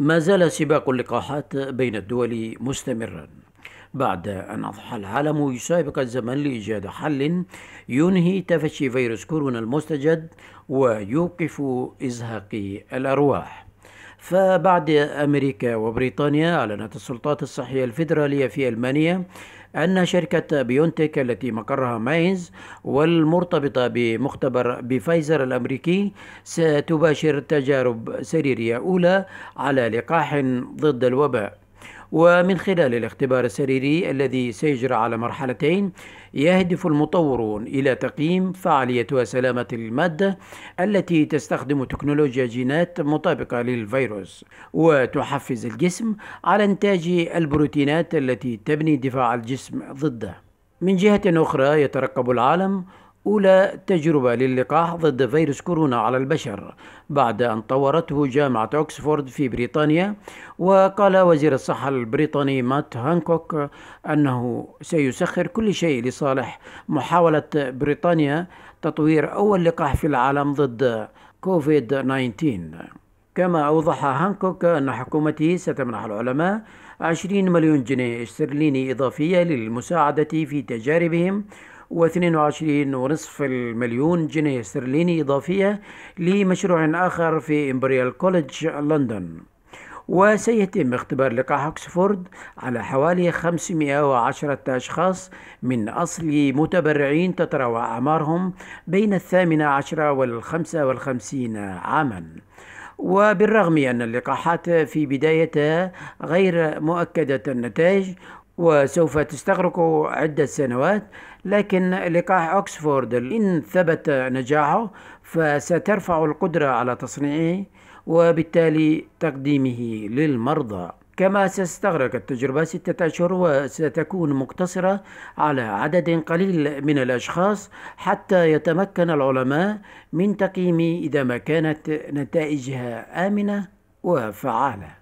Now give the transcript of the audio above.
ما زال سباق اللقاحات بين الدول مستمرا بعد أن أضحى العالم يسابق الزمن لإيجاد حل ينهي تفشي فيروس كورونا المستجد ويوقف إزهاق الأرواح فبعد أمريكا وبريطانيا أعلنت السلطات الصحية الفيدرالية في ألمانيا أن شركة بيونتك التي مقرها ماينز والمرتبطة بمختبر بفايزر الأمريكي ستباشر تجارب سريرية أولى على لقاح ضد الوباء ومن خلال الاختبار السريري الذي سيجرى على مرحلتين يهدف المطورون إلى تقييم فعالية وسلامة المادة التي تستخدم تكنولوجيا جينات مطابقة للفيروس وتحفز الجسم على إنتاج البروتينات التي تبني دفاع الجسم ضده من جهة أخرى يترقب العالم أولى تجربة للقاح ضد فيروس كورونا على البشر بعد أن طورته جامعة أكسفورد في بريطانيا وقال وزير الصحة البريطاني مات هانكوك أنه سيسخر كل شيء لصالح محاولة بريطانيا تطوير أول لقاح في العالم ضد كوفيد 19 كما أوضح هانكوك أن حكومته ستمنح العلماء 20 مليون جنيه استرليني إضافية للمساعدة في تجاربهم و22.5 مليون جنيه استرليني إضافية لمشروع آخر في إمبريال كوليدج لندن وسيتم اختبار لقاح أكسفورد على حوالي 510 أشخاص من أصل متبرعين تتراوح أعمارهم بين الثامنة عشرة والخمسة والخمسين عاماً وبالرغم أن اللقاحات في بدايتها غير مؤكدة النتائج وسوف تستغرق عدة سنوات لكن لقاح أكسفورد إن ثبت نجاحه فسترفع القدرة على تصنيعه وبالتالي تقديمه للمرضى كما ستستغرق التجربة ستة أشهر وستكون مقتصرة على عدد قليل من الأشخاص حتى يتمكن العلماء من تقييم إذا ما كانت نتائجها آمنة وفعالة